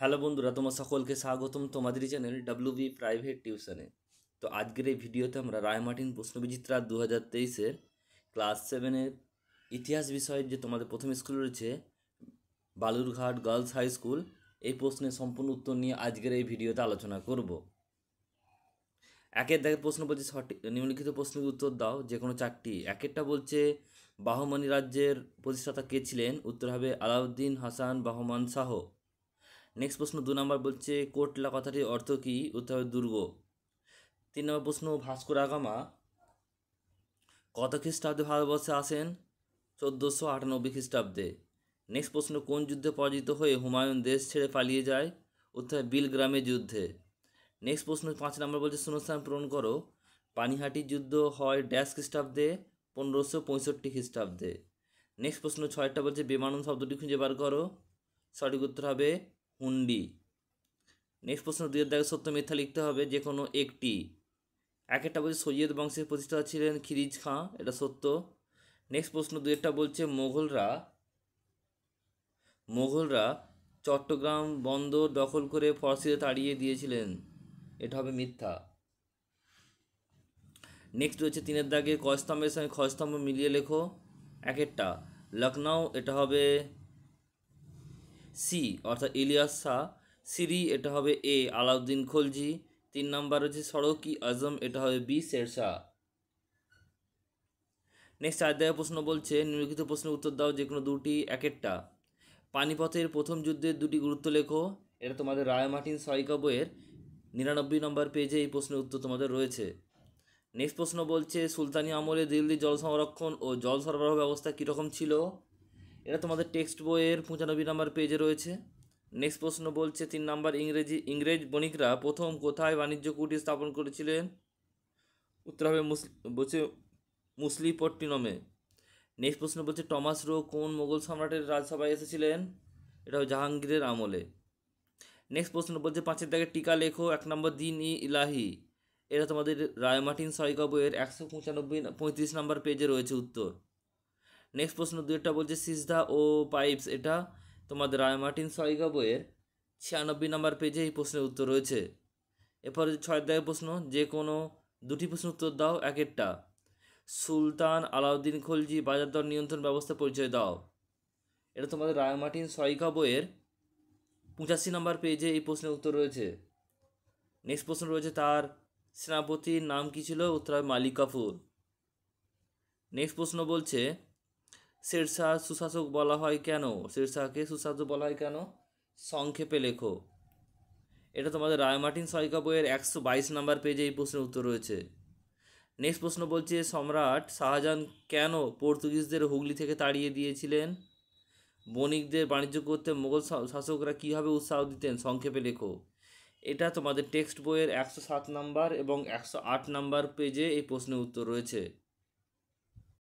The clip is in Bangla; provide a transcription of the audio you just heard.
হ্যালো বন্ধুরা তোমার সকলকে স্বাগতম তোমাদেরই চ্যানেল ডাব্লু বি প্রাইভেট টিউশনে তো আজকের এই ভিডিওতে আমরা রায়মার্টিন প্রশ্নবিচিত্রা দু হাজার তেইশের ক্লাস সেভেনের ইতিহাস বিষয়ের যে তোমাদের প্রথম স্কুল রয়েছে বালুরঘাট গার্লস হাই স্কুল এই প্রশ্নের সম্পূর্ণ উত্তর নিয়ে আজকের এই ভিডিওতে আলোচনা করব একের দেখে প্রশ্ন বলছে সঠিক নিম্নলিখিত প্রশ্নের উত্তর দাও যে কোনো চারটি একেরটা বলছে বাহমানি রাজ্যের প্রতিষ্ঠাতা কে ছিলেন উত্তর হবে আলাউদ্দিন হাসান বাহমান শাহ নেক্সট প্রশ্ন দু নম্বর বলছে কোটলা কথাটির অর্থ কী উত্তর হবে দুর্গ তিন নম্বর প্রশ্ন ভাস্কর আগামা কত খ্রিস্টাব্দে ভারতবর্ষে আসেন চোদ্দোশো আটানব্বই খ্রিস্টাব্দে নেক্সট প্রশ্ন কোন যুদ্ধে পরাজিত হয়ে হুমায়ুন দেশ ছেড়ে পালিয়ে যায় উত্তর বিল গ্রামের যুদ্ধে নেক্সট প্রশ্ন পাঁচ নম্বর বলছে শূন্যস্থান পূরণ করো পানিহাটি যুদ্ধ হয় ড্যাশ খ্রিস্টাব্দে পনেরোশো পঁয়ষট্টি খ্রিস্টাব্দে নেক্সট প্রশ্ন ছয়টা বলছে বেমানন শব্দটি খুঁজে বার করো সঠিক উত্তর হবে হুন্ডি নেক্সট প্রশ্ন দুইয়ের দাগে সত্য মিথ্যা লিখতে হবে যে কোনো একটি একটা বলছে সৈয়দ বংশের প্রতিষ্ঠাতা ছিলেন খিরিজ খাঁ এটা সত্য নেক্সট প্রশ্ন দুইয়েরটা বলছে মোঘলরা মোঘলরা চট্টগ্রাম বন্দর দখল করে ফরাসিতে তাড়িয়ে দিয়েছিলেন এটা হবে মিথ্যা নেক্সট রয়েছে তিনের দাগে কয়স্তম্ভের সঙ্গে খস্তম্ভ মিলিয়ে লেখো এক একটা লখনৌ এটা হবে সি অর্থাৎ ইলিয়াস শাহ সিরি এটা হবে এ আলাউদ্দিন খলজি তিন নাম্বার হচ্ছে ই আজম এটা হবে বি শের শাহ নেক্সট আর দেওয়া প্রশ্ন বলছে নিম্নলিখিত প্রশ্নের উত্তর দাও যে কোনো দুটি এক একটা পানিপথের প্রথম যুদ্ধের দুটি গুরুত্ব লেখো এটা তোমাদের রায় মার্টিন সয়কা বইয়ের নিরানব্বই নম্বর পেজে এই প্রশ্নের উত্তর তোমাদের রয়েছে নেক্সট প্রশ্ন বলছে সুলতানি আমলে দিল্লি জল সংরক্ষণ ও জল সরবরাহ ব্যবস্থা কীরকম ছিল এটা তোমাদের টেক্সট বইয়ের পঁচানব্বই নম্বর পেজে রয়েছে নেক্সট প্রশ্ন বলছে তিন নম্বর ইংরেজি ইংরেজ বণিকরা প্রথম কোথায় বাণিজ্য কুটি স্থাপন করেছিলেন উত্তর হবে বলছে মুসলিপট্টিনমে নেক্সট প্রশ্ন বলছে টমাস রো কোন মোগল সম্রাটের রাজসভায় এসেছিলেন এটা জাহাঙ্গীরের আমলে নেক্সট প্রশ্ন বলছে পাঁচের দাগে টিকা লেখো এক নম্বর দিন ই ইলাহি এটা তোমাদের রায়মাটিন সয়কা বইয়ের একশো পঁচানব্বই পঁয়ত্রিশ নম্বর পেজে রয়েছে উত্তর নেক্সট প্রশ্ন একটা বলছে সিজদা ও পাইপস এটা তোমাদের রায় মার্টিন সয়গা বইয়ের ছিয়ানব্বই নাম্বার পেজে এই প্রশ্নের উত্তর রয়েছে এরপর ছয় দাগের প্রশ্ন যে কোনো দুটি প্রশ্ন উত্তর দাও এক একটা সুলতান আলাউদ্দিন খলজি বাজার দর নিয়ন্ত্রণ ব্যবস্থা পরিচয় দাও এটা তোমাদের রায় মার্টিন সয়গা বইয়ের পঁচাশি নাম্বার পেজে এই প্রশ্নের উত্তর রয়েছে নেক্সট প্রশ্ন রয়েছে তার সেনাপতির নাম কী ছিল উত্তর মালিক কাফুর নেক্সট প্রশ্ন বলছে শেরশাহ সুশাসক বলা হয় কেন শেরশাহকে সুশাসক বলা হয় কেন সংক্ষেপে লেখো এটা তোমাদের রায়মার্টিন সয়কা বইয়ের একশো বাইশ নাম্বার পেজে এই প্রশ্নের উত্তর রয়েছে নেক্সট প্রশ্ন বলছে সম্রাট শাহজাহান কেন পর্তুগিজদের হুগলি থেকে তাড়িয়ে দিয়েছিলেন বণিকদের বাণিজ্য করতে মোগল শাসকরা কীভাবে উৎসাহ দিতেন সংক্ষেপে লেখো এটা তোমাদের টেক্সট বইয়ের একশো সাত নাম্বার এবং একশো আট নাম্বার পেজে এই প্রশ্নের উত্তর রয়েছে